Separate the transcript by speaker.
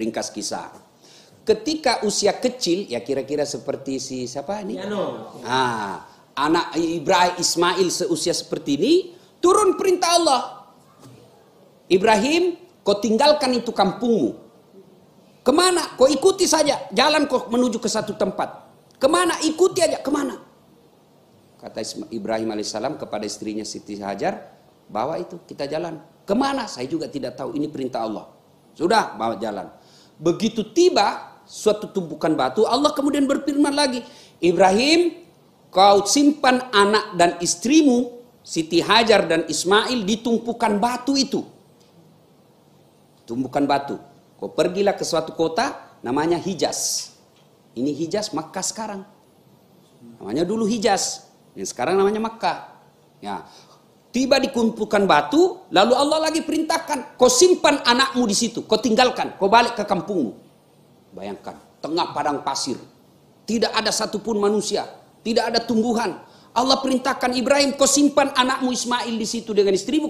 Speaker 1: Ringkas kisah. Ketika usia kecil, ya kira-kira seperti si siapa ini? no. Ah, anak Ibrahim Ismail seusia seperti ini, turun perintah Allah. Ibrahim, kau tinggalkan itu kampungmu. Kemana? Kau ikuti saja. Jalan kau menuju ke satu tempat. Kemana? Ikuti aja. Kemana? Kata Ibrahim alaihissalam kepada istrinya Siti Hajar, bawa itu kita jalan. Kemana? Saya juga tidak tahu. Ini perintah Allah. Sudah, bawa jalan. Begitu tiba suatu tumpukan batu, Allah kemudian berfirman lagi, Ibrahim, kau simpan anak dan istrimu, Siti Hajar dan Ismail di tumpukan batu itu. Tumpukan batu. Kau pergilah ke suatu kota, namanya Hijaz. Ini Hijaz Makkah sekarang. Namanya dulu Hijaz, yang sekarang namanya Makkah. Ya, Tiba kumpulkan batu, lalu Allah lagi perintahkan, kau simpan anakmu di situ, kau tinggalkan, kau balik ke kampungmu. Bayangkan, tengah padang pasir. Tidak ada satupun manusia, tidak ada tumbuhan. Allah perintahkan Ibrahim, kau simpan anakmu Ismail di situ dengan istrimu.